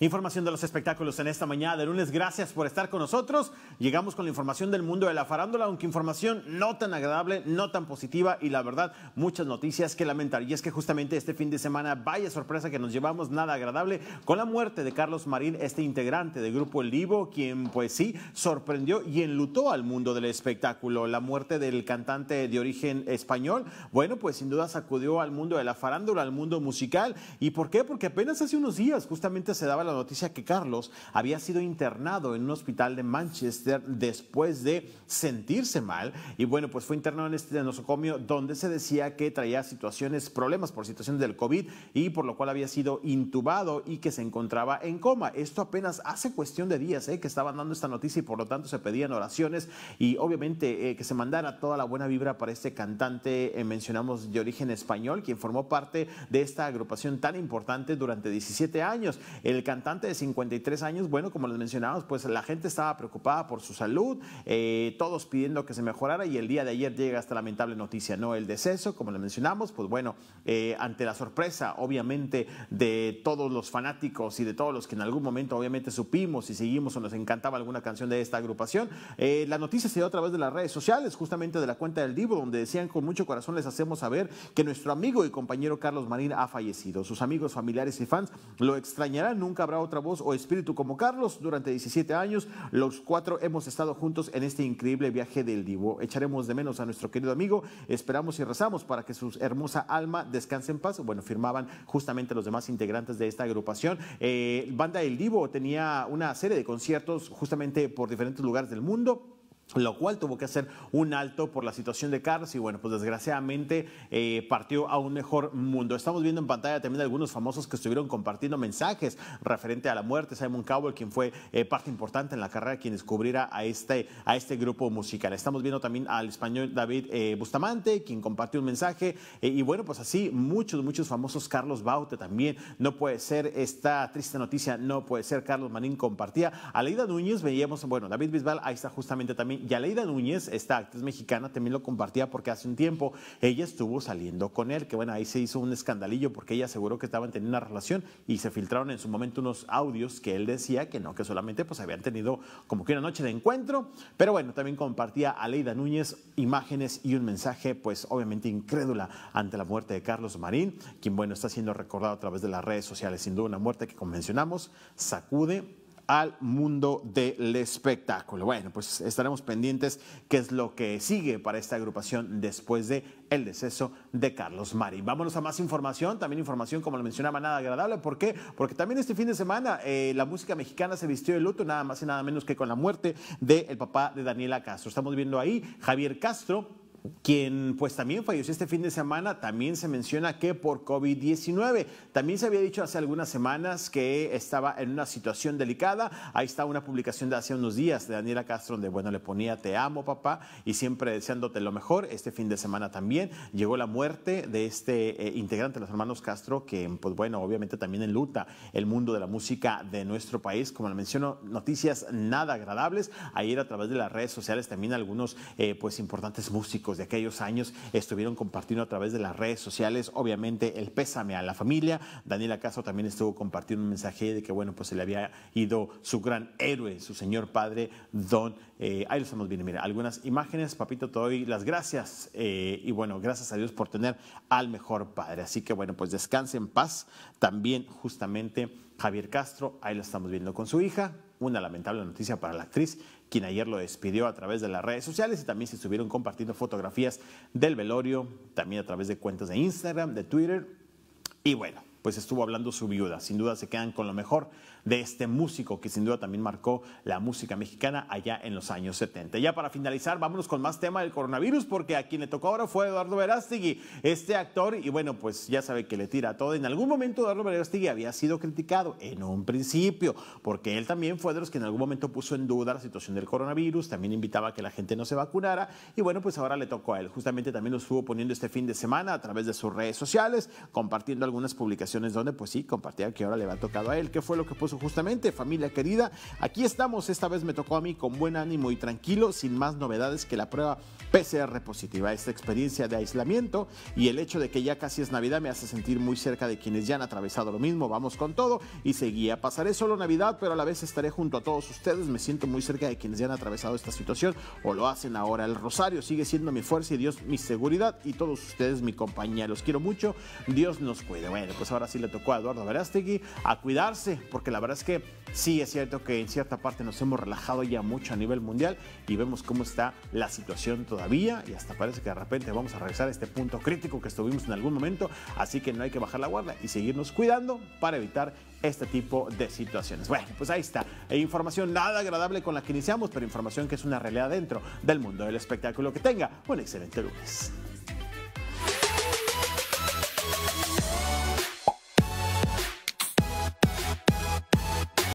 Información de los espectáculos en esta mañana de lunes. Gracias por estar con nosotros. Llegamos con la información del mundo de la farándula, aunque información no tan agradable, no tan positiva y la verdad, muchas noticias que lamentar. Y es que justamente este fin de semana, vaya sorpresa que nos llevamos nada agradable con la muerte de Carlos Marín, este integrante del Grupo El Vivo, quien pues sí sorprendió y enlutó al mundo del espectáculo. La muerte del cantante de origen español, bueno, pues sin duda sacudió al mundo de la farándula, al mundo musical. ¿Y por qué? Porque apenas hace unos días justamente se daba la noticia que Carlos había sido internado en un hospital de Manchester después de sentirse mal. Y bueno, pues fue internado en este nosocomio donde se decía que traía situaciones, problemas por situaciones del COVID y por lo cual había sido intubado y que se encontraba en coma. Esto apenas hace cuestión de días eh, que estaban dando esta noticia y por lo tanto se pedían oraciones y obviamente eh, que se mandara toda la buena vibra para este cantante, eh, mencionamos de origen español, quien formó parte de esta agrupación tan importante durante 17 años. El cantante cantante de 53 años, bueno, como les mencionamos, pues la gente estaba preocupada por su salud, eh, todos pidiendo que se mejorara y el día de ayer llega esta lamentable noticia, ¿no? El deceso, como les mencionamos, pues bueno, eh, ante la sorpresa, obviamente, de todos los fanáticos y de todos los que en algún momento, obviamente, supimos y seguimos o nos encantaba alguna canción de esta agrupación, eh, la noticia se dio a través de las redes sociales, justamente de la cuenta del Divo, donde decían con mucho corazón les hacemos saber que nuestro amigo y compañero Carlos Marín ha fallecido. Sus amigos, familiares y fans lo extrañarán nunca habrá otra voz o espíritu como Carlos durante 17 años. Los cuatro hemos estado juntos en este increíble viaje del Divo. Echaremos de menos a nuestro querido amigo. Esperamos y rezamos para que su hermosa alma descanse en paz. Bueno, firmaban justamente los demás integrantes de esta agrupación. Eh, Banda El Divo tenía una serie de conciertos justamente por diferentes lugares del mundo lo cual tuvo que hacer un alto por la situación de Carlos y bueno, pues desgraciadamente eh, partió a un mejor mundo. Estamos viendo en pantalla también algunos famosos que estuvieron compartiendo mensajes referente a la muerte. Simon Cowell, quien fue eh, parte importante en la carrera, quien descubriera a este, a este grupo musical. Estamos viendo también al español David eh, Bustamante, quien compartió un mensaje. y bueno, pues así muchos, muchos famosos. Carlos Baute también. No puede ser esta triste noticia, no puede ser. Carlos Manín compartía. Aleida Núñez, veíamos, bueno, David Bisbal, ahí está justamente también Yaleida Núñez, esta actriz mexicana, también lo compartía porque hace un tiempo ella estuvo saliendo con él, que bueno, ahí se hizo un escandalillo porque ella aseguró que estaban teniendo una relación y se filtraron en su momento unos audios que él decía que no, que solamente pues habían tenido como que una noche de encuentro, pero bueno, también compartía a Leida Núñez imágenes y un mensaje pues obviamente incrédula ante la muerte de Carlos Marín, quien bueno, está siendo recordado a través de las redes sociales, sin duda una muerte que convencionamos sacude al mundo del espectáculo. Bueno, pues estaremos pendientes qué es lo que sigue para esta agrupación después de el deceso de Carlos Mari. Vámonos a más información, también información como lo mencionaba nada agradable, ¿por qué? Porque también este fin de semana eh, la música mexicana se vistió de luto, nada más y nada menos que con la muerte del papá de Daniela Castro. Estamos viendo ahí Javier Castro quien pues también falleció este fin de semana, también se menciona que por COVID-19. También se había dicho hace algunas semanas que estaba en una situación delicada. Ahí está una publicación de hace unos días de Daniela Castro, donde bueno, le ponía te amo papá y siempre deseándote lo mejor. Este fin de semana también llegó la muerte de este eh, integrante de los hermanos Castro, que pues bueno, obviamente también en enluta el mundo de la música de nuestro país. Como le menciono, noticias nada agradables. Ayer a través de las redes sociales también algunos eh, pues importantes músicos de aquellos años estuvieron compartiendo a través de las redes sociales, obviamente el pésame a la familia. Daniela Castro también estuvo compartiendo un mensaje de que, bueno, pues se le había ido su gran héroe, su señor padre, don. Eh, ahí lo estamos viendo, mira, algunas imágenes. Papito, te doy las gracias eh, y bueno, gracias a Dios por tener al mejor padre. Así que bueno, pues descanse en paz. También justamente Javier Castro, ahí lo estamos viendo con su hija. Una lamentable noticia para la actriz quien ayer lo despidió a través de las redes sociales y también se estuvieron compartiendo fotografías del velorio, también a través de cuentas de Instagram, de Twitter. Y bueno, pues estuvo hablando su viuda. Sin duda se quedan con lo mejor de este músico que sin duda también marcó la música mexicana allá en los años 70. Ya para finalizar, vámonos con más tema del coronavirus porque a quien le tocó ahora fue Eduardo Verástigui, este actor, y bueno, pues ya sabe que le tira todo. En algún momento Eduardo Verástigui había sido criticado en un principio porque él también fue de los que en algún momento puso en duda la situación del coronavirus, también invitaba a que la gente no se vacunara y bueno, pues ahora le tocó a él. Justamente también lo estuvo poniendo este fin de semana a través de sus redes sociales, compartiendo algunas publicaciones es donde pues sí, compartía que ahora le a tocado a él. ¿Qué fue lo que puso justamente? Familia querida, aquí estamos, esta vez me tocó a mí con buen ánimo y tranquilo, sin más novedades que la prueba PCR positiva. Esta experiencia de aislamiento y el hecho de que ya casi es Navidad me hace sentir muy cerca de quienes ya han atravesado lo mismo, vamos con todo y seguía. Pasaré solo Navidad, pero a la vez estaré junto a todos ustedes, me siento muy cerca de quienes ya han atravesado esta situación o lo hacen ahora. El rosario sigue siendo mi fuerza y Dios mi seguridad y todos ustedes mi compañía. Los quiero mucho, Dios nos cuide. Bueno, pues ahora así le tocó a Eduardo Verástegui a cuidarse, porque la verdad es que sí es cierto que en cierta parte nos hemos relajado ya mucho a nivel mundial y vemos cómo está la situación todavía y hasta parece que de repente vamos a regresar a este punto crítico que estuvimos en algún momento, así que no hay que bajar la guardia y seguirnos cuidando para evitar este tipo de situaciones. Bueno, pues ahí está. E información nada agradable con la que iniciamos, pero información que es una realidad dentro del mundo del espectáculo. Que tenga un excelente lunes.